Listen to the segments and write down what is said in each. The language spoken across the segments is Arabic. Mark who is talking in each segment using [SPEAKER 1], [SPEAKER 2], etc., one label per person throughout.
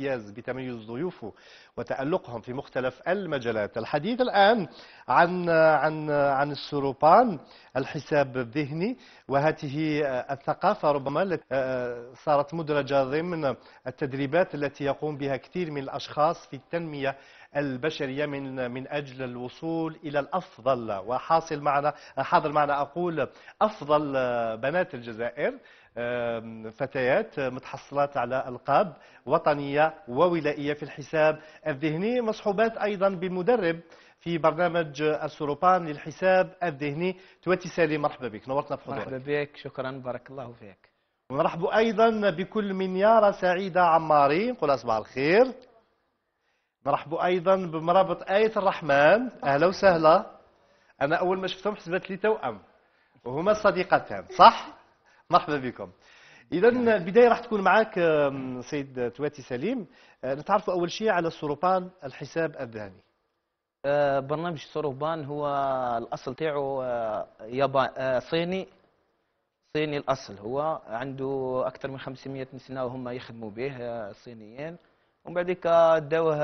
[SPEAKER 1] امتياز بتميز ضيوفه وتألقهم في مختلف المجالات الحديث الآن عن عن عن السروبان الحساب الذهني وهذه الثقافة ربما التي آه، صارت مدرجة ضمن التدريبات التي يقوم بها كثير من الأشخاص في التنمية البشرية من من أجل الوصول إلى الأفضل وحاصل معنا حاضر معنا أقول أفضل بنات الجزائر فتيات متحصلات على ألقاب وطنية وولائية في الحساب الذهني مصحوبات أيضا بمدرب في برنامج السوروبان للحساب الذهني توتي سالي مرحبا بك نورتنا بحضورك مرحبا بك شكرا
[SPEAKER 2] بارك الله فيك
[SPEAKER 1] ونرحب أيضا بكل من يارا سعيدة عماري نقول أصبح الخير نرحبوا أيضا بمرابط آية الرحمن أهلا وسهلا أنا أول ما شفتهم حسبت لي توأم وهما صديقتان صح؟ مرحبا بكم إذا البداية راح تكون معك سيد تواتي سليم
[SPEAKER 2] أه، نتعرفوا أول شيء على سوروبان الحساب الذهني أه، برنامج سروبان هو الأصل تاعو أه، صيني صيني الأصل هو عنده أكثر من 500 سنة وهم يخدموا به صينيين ومن بعديك داوه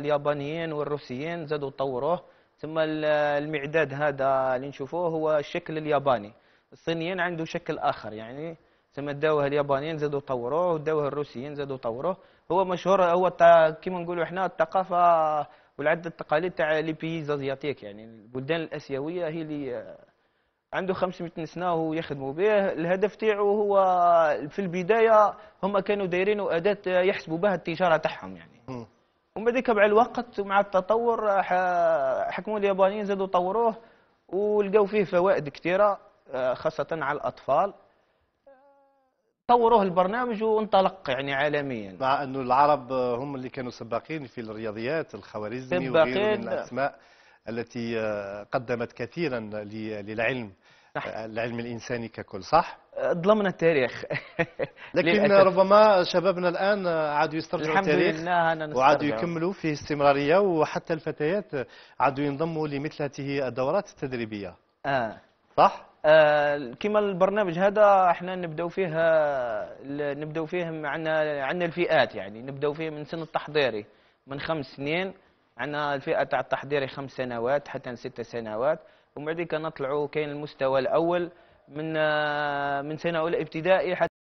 [SPEAKER 2] اليابانيين والروسيين زادوا طوروه ثم المعداد هذا اللي نشوفوه هو الشكل الياباني الصينيين عنده شكل آخر يعني ثم داوه اليابانيين زادوا طوروه وداوه الروسيين زادوا طوروه هو مشهور هو كيما نقولوا احنا الثقافة والعدد التقاليد تاع لي بيز ازياتيك يعني البلدان الاسيويه هي اللي عنده 500 سنه وهو يخدم به الهدف تاعو هو في البدايه هما كانوا دايرين اداه يحسبوا بها التجاره تاعهم يعني ومن ذيك مع الوقت ومع التطور حكموا اليابانيين زادوا طوروه ولقوا فيه فوائد كثيره خاصه على الاطفال طوروه البرنامج وانطلق يعني عالميا مع انه العرب
[SPEAKER 1] هم اللي كانوا سباقين في الرياضيات الخوارزمي وغيره من الاسماء التي آه، قدمت كثيرا للعلم آه، العلم الإنساني ككل صح؟ ظلمنا التاريخ لكن ربما شبابنا الآن آه، عادوا يسترجعوا التاريخ وعادوا يكملوا فيه استمرارية وحتى الفتيات عادوا ينضموا لمثل هذه الدورات التدريبية
[SPEAKER 2] آه. صح؟ آه كما البرنامج هذا احنا نبداو فيه نبداو فيه معنا عندنا الفئات يعني نبداو فيه من سن التحضيري من خمس سنين عندنا الفئه تاع التحضيري خمس سنوات حتى ست سنوات ومن بعد كنطلعوا كاين المستوى الاول من آه، من سنه اولى ابتدائي حتى